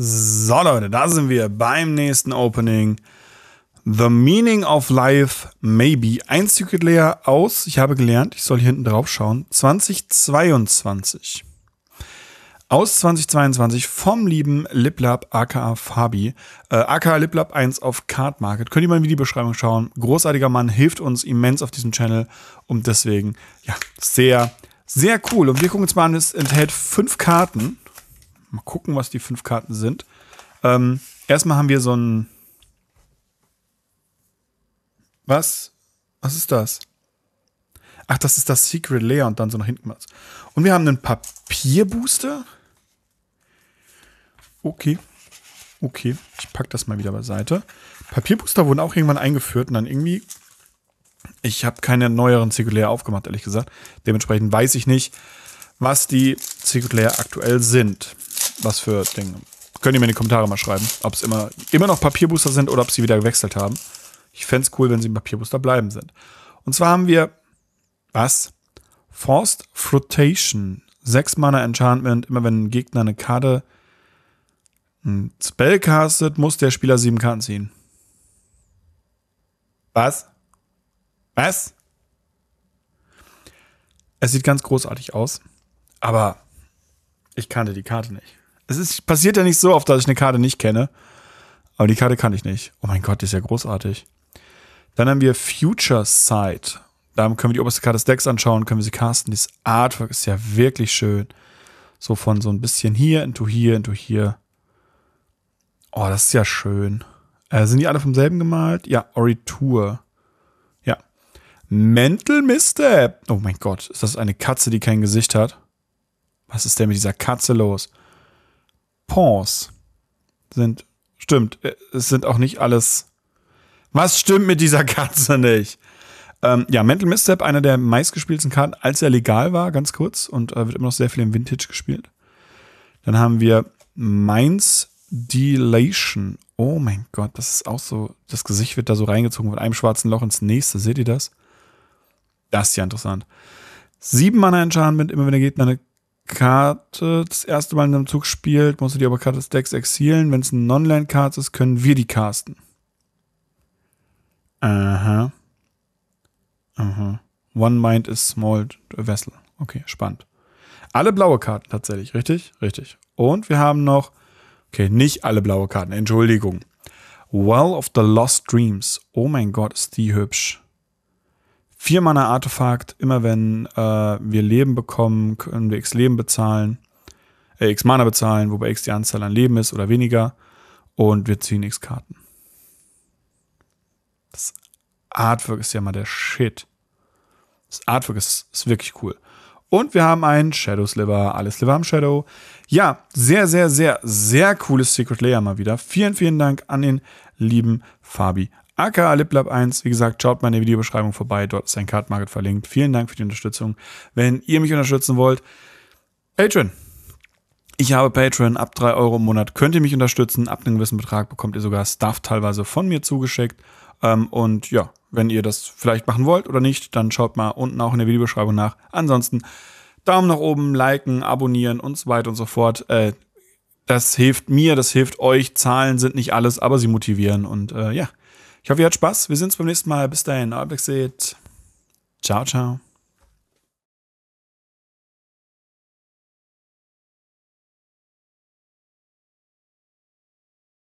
So Leute, da sind wir beim nächsten Opening. The Meaning of Life Maybe. Ein Secret Layer aus. Ich habe gelernt, ich soll hier hinten drauf schauen. 2022. Aus 2022 vom lieben Liplab aka Fabi. Äh, aka Liplab 1 auf Card Market. Könnt ihr mal in die Videobeschreibung schauen. Großartiger Mann, hilft uns immens auf diesem Channel. Und deswegen, ja, sehr, sehr cool. Und wir gucken uns mal an, es enthält fünf Karten. Mal gucken, was die fünf Karten sind. Ähm, erstmal haben wir so ein. Was? Was ist das? Ach, das ist das Secret Layer und dann so nach hinten was. Und wir haben einen Papierbooster. Okay. Okay, ich pack das mal wieder beiseite. Papierbooster wurden auch irgendwann eingeführt und dann irgendwie. Ich habe keine neueren Secret Layer aufgemacht, ehrlich gesagt. Dementsprechend weiß ich nicht, was die Secret Layer aktuell sind was für Dinge. Könnt ihr mir in die Kommentare mal schreiben, ob es immer, immer noch Papierbooster sind oder ob sie wieder gewechselt haben. Ich fände es cool, wenn sie im Papierbooster bleiben sind. Und zwar haben wir, was? Forced Flotation. Sechs Mana Enchantment. Immer wenn ein Gegner eine Karte, ein Spell castet, muss der Spieler sieben Karten ziehen. Was? Was? Es sieht ganz großartig aus, aber ich kannte die Karte nicht. Es ist, passiert ja nicht so oft, dass ich eine Karte nicht kenne. Aber die Karte kann ich nicht. Oh mein Gott, die ist ja großartig. Dann haben wir Future Sight. Da können wir die oberste Karte des Decks anschauen, können wir sie casten. Dieses Artwork ist ja wirklich schön. So von so ein bisschen hier into hier into hier. Oh, das ist ja schön. Äh, sind die alle vom selben gemalt? Ja, Oritur. Ja. Mental Misstep. Oh mein Gott, ist das eine Katze, die kein Gesicht hat? Was ist denn mit dieser Katze los? Pons sind. Stimmt, äh, es sind auch nicht alles. Was stimmt mit dieser Katze nicht? Ähm, ja, Mental Misstep, einer der meistgespielten Karten, als er legal war, ganz kurz, und äh, wird immer noch sehr viel im Vintage gespielt. Dann haben wir Mainz Delation. Oh mein Gott, das ist auch so, das Gesicht wird da so reingezogen von einem schwarzen Loch ins nächste. Seht ihr das? Das ist ja interessant. Sieben Mana Enchantment, immer wenn der Gegner eine Karte das erste Mal in einem Zug spielt, musst du die Oberkarte des Decks exilen. Wenn es ein Non-Land-Card ist, können wir die casten. Aha. Aha. One Mind is Small Vessel. Okay, spannend. Alle blaue Karten tatsächlich, richtig? Richtig. Und wir haben noch, okay, nicht alle blaue Karten, Entschuldigung. Well of the Lost Dreams. Oh mein Gott, ist die hübsch. Vier Mana Artefakt, immer wenn äh, wir Leben bekommen, können wir X Leben bezahlen, äh, X Mana bezahlen, wobei X die Anzahl an Leben ist oder weniger. Und wir ziehen X Karten. Das Artwork ist ja mal der Shit. Das Artwork ist, ist wirklich cool. Und wir haben einen Shadow Sliver. Alles Sliver am Shadow. Ja, sehr, sehr, sehr, sehr cooles Secret Layer mal wieder. Vielen, vielen Dank an den lieben Fabi aka liplab 1 Wie gesagt, schaut mal in der Videobeschreibung vorbei. Dort ist ein Card Market verlinkt. Vielen Dank für die Unterstützung. Wenn ihr mich unterstützen wollt, Patreon. Ich habe Patreon ab 3 Euro im Monat. Könnt ihr mich unterstützen? Ab einem gewissen Betrag bekommt ihr sogar Stuff teilweise von mir zugeschickt. Ähm, und ja, wenn ihr das vielleicht machen wollt oder nicht, dann schaut mal unten auch in der Videobeschreibung nach. Ansonsten Daumen nach oben, liken, abonnieren und so weiter und so fort. Äh, das hilft mir, das hilft euch. Zahlen sind nicht alles, aber sie motivieren. Und äh, ja, ich hoffe, ihr hattet Spaß. Wir sehen uns beim nächsten Mal. Bis dahin, euer Ciao, ciao.